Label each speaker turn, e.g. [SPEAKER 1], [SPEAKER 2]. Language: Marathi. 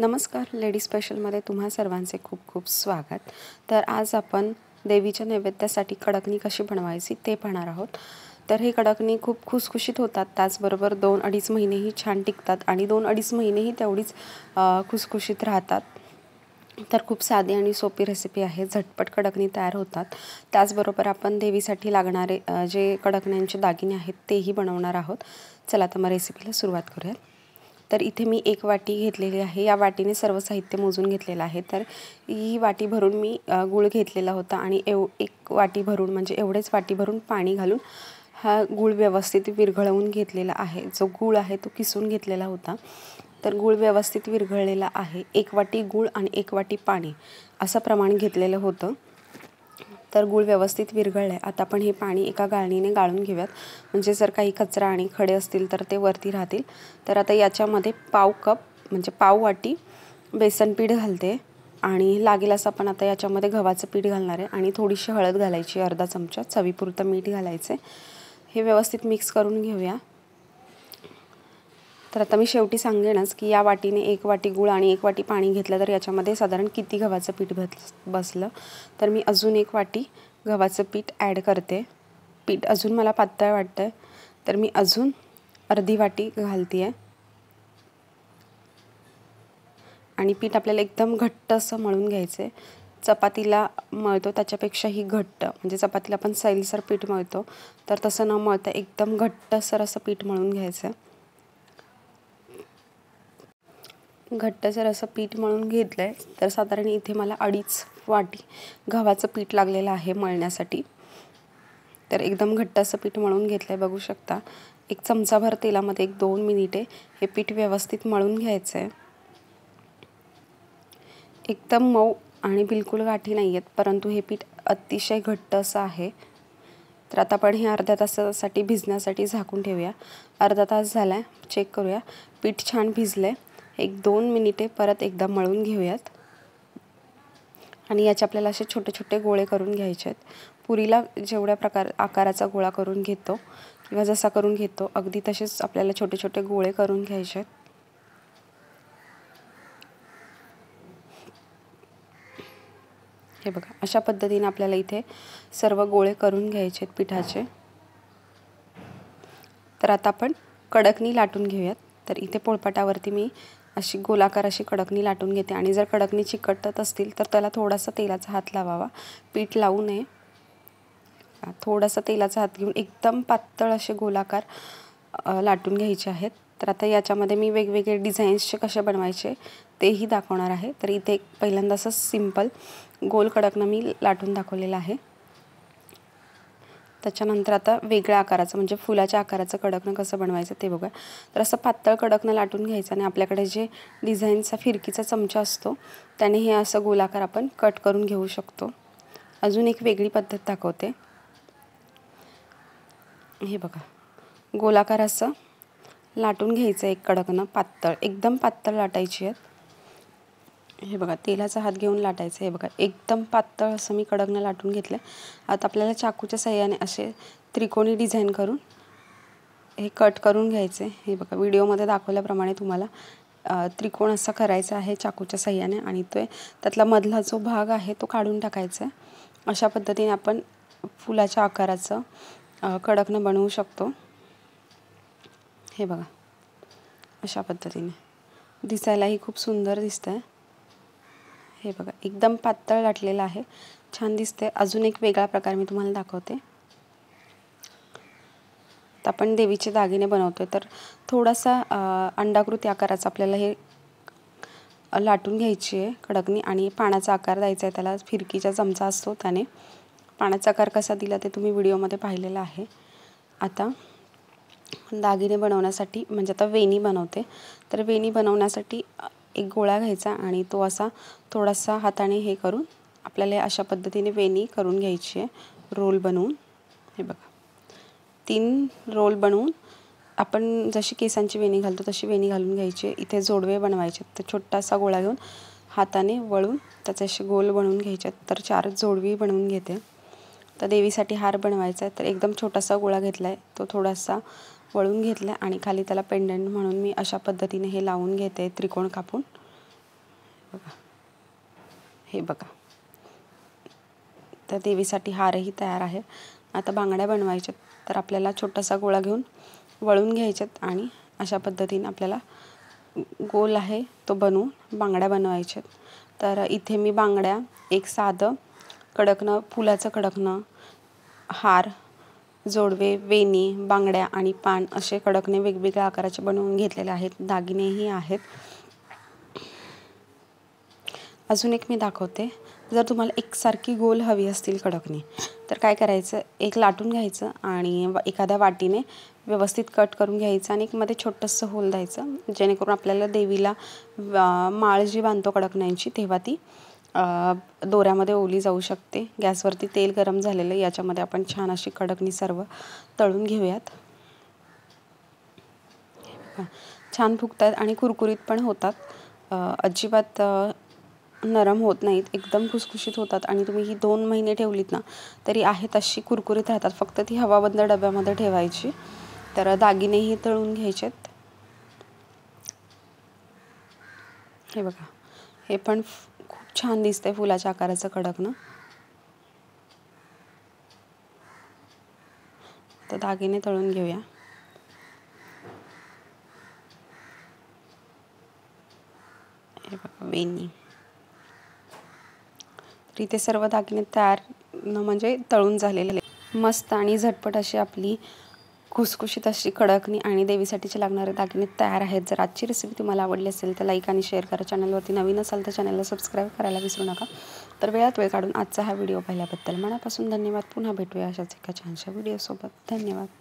[SPEAKER 1] नमस्कार लेडी स्पेशलमध्ये तुम्हा सर्वांचे खूप खूप स्वागत तर आज आपण देवीच्या नैवेद्यासाठी कडकणी कशी बनवायची ते पाहणार आहोत तर हे कडकणी खूप खुसखुशीत होतात त्याचबरोबर दोन अडीच महिनेही छान टिकतात आणि दोन अडीच महिनेही तेवढीच खुसखुशीत राहतात तर खूप साधी आणि सोपी रेसिपी आहे झटपट कडकणी तयार होतात त्याचबरोबर आपण देवीसाठी लागणारे जे कडकण्यांचे दागिने आहेत तेही बनवणार आहोत चला तर मग रेसिपीला सुरुवात करूयात तर इथे मी एक वाटी घेतलेली आहे या वाटीने सर्व साहित्य मोजून घेतलेलं आहे तर ही वाटी भरून मी गूळ घेतलेला होता आणि एव एक वाटी भरून म्हणजे एवढेच वाटी भरून पाणी घालून हा गूळ व्यवस्थित विरघळवून घेतलेला आहे जो गूळ आहे तो किसून घेतलेला होता तर गूळ व्यवस्थित विरघळलेला आहे एक वाटी गूळ आणि एक वाटी पाणी असं प्रमाण घेतलेलं होतं तर गूळ व्यवस्थित विरघळलं आहे आता आपण हे पाणी एका गाळणीने गाळून घेऊयात म्हणजे जर काही कचरा आणि खडे असतील तर ते वरती राहतील तर आता याच्यामध्ये पाव कप म्हणजे पाव वाटी बेसन पीठ घालते आणि लागेल असं आपण आता याच्यामध्ये गव्हाचं पीठ घालणार आहे आणि थोडीशी हळद घालायची अर्धा चमचा चवीपुरतं मीठ घालायचं हे व्यवस्थित मिक्स करून घेऊया तर आता मी शेवटी सांगेनच की या वाटीने एक वाटी गूळ आणि एक वाटी पाणी घेतलं तर याच्यामध्ये साधारण किती गव्हाचं पीठ बस बसलं तर मी अजून एक वाटी गव्हाचं पीठ ॲड करते पीठ अजून मला पातळ वाटतं आहे तर मी अजून अर्धी वाटी घालते आहे आणि पीठ आपल्याला एकदम घट्ट असं मळून घ्यायचं आहे चपातीला मळतो त्याच्यापेक्षाही घट्ट म्हणजे चपातीला आपण सैलसर पीठ मळतो तर तसं न मळता एकदम घट्टसर असं पीठ मळून घ्यायचं घट्टसर असं पीठ मळून घेतलं आहे तर साधारण इथे मला अडीच वाटी गव्हाचं पीठ लागलेलं आहे मळण्यासाठी तर एकदम घट्ट असं पीठ मळून घेतलं आहे बघू शकता एक चमचाभर तेलामध्ये एक दोन मिनिटे हे पीठ व्यवस्थित मळून घ्यायचं आहे एकदम मऊ आणि बिलकुल गाठी नाही आहेत परंतु हे पीठ अतिशय घट्ट असं आहे तर आता आपण हे अर्ध्या तासासाठी भिजण्यासाठी झाकून ठेवूया अर्धा तास झाला आहे चेक करूया पीठ छान भिजलं आहे एक दोन मिनिटे परत एकदा मळून घेऊयात आणि याचे आपल्याला असे छोटे छोटे गोळे करून घ्यायचे आहेत पुरीला जेवढ्या प्रकार आकाराचा गोळा करून घेतो किंवा जसा करून घेतो अगदी तसेच आपल्याला छोटे छोटे गोळे करून घ्यायचे आहेत हे बघा अशा पद्धतीने आपल्याला इथे सर्व गोळे करून घ्यायचे आहेत पिठाचे तर आता आपण कडकनी लाटून घेऊयात तर इथे पोळपाटावरती मी अशी गोलाकार अशी कडकनी लाटून घेते आणि जर कडकनी चिकटत असतील तर त्याला थोडासा तेलाचा हात लावावा पीठ लावू नये थोडासा तेलाचा हात घेऊन एकदम पातळ असे गोलाकार लाटून घ्यायचे आहेत तर आता याच्यामध्ये मी वेगवेगळे डिझाईन्सचे कसे बनवायचे तेही दाखवणार आहे तर इथे पहिल्यांदा असं सिम्पल गोल कडकनं मी लाटून दाखवलेलं आहे त्याच्यानंतर आता वेगळ्या आकाराचं म्हणजे फुलाच्या आकाराचं कडकणं कसं बनवायचं ते बघा तर असं पातळ कडकणं लाटून घ्यायचं आणि आपल्याकडे जे डिझाईनचा फिरकीचा चमचा असतो त्याने हे असं गोलाकार आपण कट करून घेऊ शकतो अजून एक वेगळी पद्धत दाखवते हे बघा गोलाकार असं लाटून घ्यायचं एक कडकणं पातळ एकदम पातळ लाटायची आहेत हे बघा तेलाचा हात घेऊन लाटायचं हे बघा एकदम पातळ असं मी कडकनं लाटून घेतलं आहे आता आपल्याला चाकूच्या सहाय्याने असे त्रिकोणी डिझाईन करून हे कट करून घ्यायचे हे बघा व्हिडिओमध्ये दाखवल्याप्रमाणे तुम्हाला त्रिकोण असा करायचा आहे चाकूच्या सहाय्याने आणि तो त्यातला मधला जो भाग आहे तो काढून टाकायचा आहे अशा पद्धतीने आपण फुलाच्या आकाराचं कडकनं बनवू शकतो हे बघा अशा पद्धतीने दिसायलाही खूप सुंदर दिसतं आहे हे बघा एकदम पातळ गाठलेलं आहे छान दिसते अजून एक वेगळा प्रकार मी तुम्हाला दाखवते आपण देवीचे दागिने बनवतोय तर थोडासा अंडाकृती आकाराचा आपल्याला हे लाटून घ्यायची आहे कडकनी आणि पाण्याचा आकार द्यायचा आहे त्याला फिरकीचा चमचा असतो त्याने पाण्याचा आकार कसा दिला ते तुम्ही व्हिडिओमध्ये पाहिलेला आहे आता दागिने बनवण्यासाठी म्हणजे आता वेणी बनवते तर वेणी बनवण्यासाठी एक गोळा घ्यायचा आणि तो असा थोडासा हाताने हे करून आपल्याला अशा पद्धतीने वेणी करून घ्यायची आहे रोल बनवून हे बघा तीन रोल बनवून आपण जशी केसांची वेणी घालतो तशी वेणी घालून घ्यायची इथे जोडवे बनवायचे तर छोटासा गोळा घेऊन हाताने वळून त्याचे असे गोल बनवून घ्यायचे तर चार जोडवी बनवून घेते तर देवीसाठी हार बनवायचा आहे तर एकदम छोटासा गोळा घेतला आहे तो थोडासा वळून घेतलं आणि खाली त्याला पेंडंट म्हणून मी अशा पद्धतीने हे लावून घेते त्रिकोण कापून बघा हे बघा तर देवीसाठी हारही तयार आहे आता बांगड्या बनवायच्यात तर आपल्याला छोटासा गोळा घेऊन वळून घ्यायच्यात आणि अशा पद्धतीने आपल्याला गोल आहे तो बनवून बांगड्या बनवायच्यात तर इथे मी बांगड्या एक साधं कडकणं फुलाचं कडकणं हार जोडवे वेणी बांगड्या आणि पान असे कडकने वेगवेगळ्या आकाराचे बनवून घेतलेले आहेत दागिनेही आहेत अजून एक मी दाखवते जर तुम्हाला एकसारखी गोल हवी असतील कडकने तर काय करायचं एक लाटून घ्यायचं आणि एखाद्या वाटीने व्यवस्थित कट करून घ्यायचं आणि एक मध्ये छोटंसं होल द्यायचं जेणेकरून आपल्याला देवीला माळ जी बांधतो कडकण्यांची तेव्हा ती दोऱ्यामध्ये ओली जाऊ शकते गॅसवरती तेल गरम झालेलं याच्यामध्ये आपण छान अशी कडकनी सर्व तळून घेऊयात छान फुगतात आणि कुरकुरीत पण होतात अजिबात नरम होत नाहीत एकदम खुसखुशीत होतात आणि तुम्ही ही दोन महिने ठेवलीत ना तरी आहे तशी कुरकुरीत राहतात फक्त ती हवाबंद डब्यामध्ये ठेवायची तर दागिनेही तळून घ्यायचेत हे बघा हे पण छान दिसतंय फुलाच्या आकाराचं ना तर दागिने तळून घेऊया हे वेणी तर इथे सर्व दागिने तयार म्हणजे तळून झालेले मस्त आणि झटपट अशी आपली खुसखुशीत अशी कडकणी आणि देवीसाठीचे लागणारे दागिने तयार आहेत जर आजची रेसिपी तुम्हाला आवडली असेल तर लाईक आणि शेअर करा चॅनलवरती नवीन असाल तर चॅनलला सबस्क्राईब करायला विसरू नका तर वेळात वेळ काढून आजचा हा व्हिडिओ पाहिल्याबद्दल मनापासून धन्यवाद पुन्हा भेटूया अशाच एका छानशा व्हिडिओसोबत धन्यवाद